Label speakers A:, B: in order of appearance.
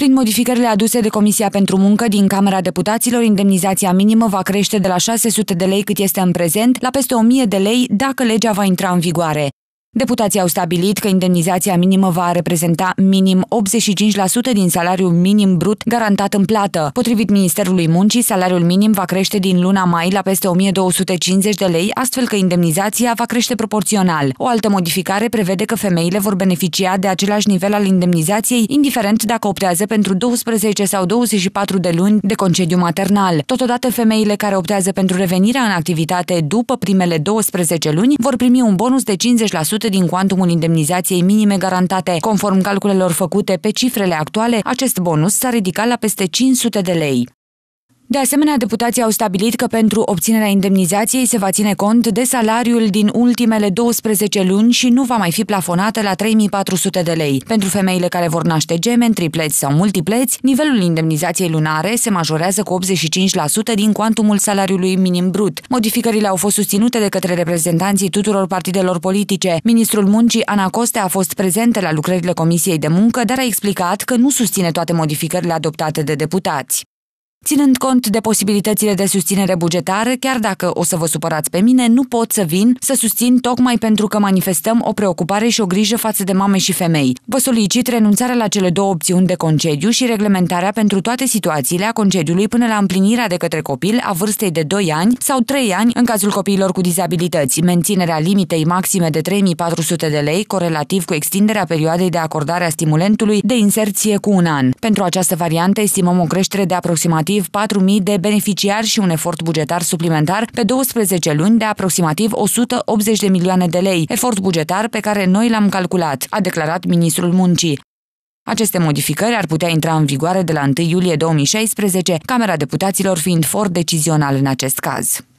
A: Prin modificările aduse de Comisia pentru Muncă din Camera Deputaților, indemnizația minimă va crește de la 600 de lei cât este în prezent la peste 1000 de lei dacă legea va intra în vigoare. Deputații au stabilit că indemnizația minimă va reprezenta minim 85% din salariul minim brut garantat în plată. Potrivit Ministerului Muncii, salariul minim va crește din luna mai la peste 1250 de lei, astfel că indemnizația va crește proporțional. O altă modificare prevede că femeile vor beneficia de același nivel al indemnizației, indiferent dacă optează pentru 12 sau 24 de luni de concediu maternal. Totodată, femeile care optează pentru revenirea în activitate după primele 12 luni vor primi un bonus de 50% din cuantumul indemnizației minime garantate. Conform calculelor făcute pe cifrele actuale, acest bonus s-a ridicat la peste 500 de lei. De asemenea, deputații au stabilit că pentru obținerea indemnizației se va ține cont de salariul din ultimele 12 luni și nu va mai fi plafonată la 3400 de lei. Pentru femeile care vor naște gemeni, tripleți sau multipleți, nivelul indemnizației lunare se majorează cu 85% din cuantumul salariului minim brut. Modificările au fost susținute de către reprezentanții tuturor partidelor politice. Ministrul Muncii Ana Coste a fost prezentă la lucrările Comisiei de Muncă, dar a explicat că nu susține toate modificările adoptate de deputați. Ținând cont de posibilitățile de susținere bugetară, chiar dacă o să vă supărați pe mine, nu pot să vin să susțin tocmai pentru că manifestăm o preocupare și o grijă față de mame și femei. Vă solicit renunțarea la cele două opțiuni de concediu și reglementarea pentru toate situațiile a concediului până la împlinirea de către copil a vârstei de 2 ani sau 3 ani în cazul copiilor cu dizabilități, menținerea limitei maxime de 3400 de lei corelativ cu extinderea perioadei de acordare a stimulentului de inserție cu un an. Pentru această variantă estimăm o creștere de aproximativ aproximativ 4.000 de beneficiari și un efort bugetar suplimentar pe 12 luni de aproximativ 180 de milioane de lei, efort bugetar pe care noi l-am calculat, a declarat ministrul muncii. Aceste modificări ar putea intra în vigoare de la 1 iulie 2016, Camera Deputaților fiind for decizional în acest caz.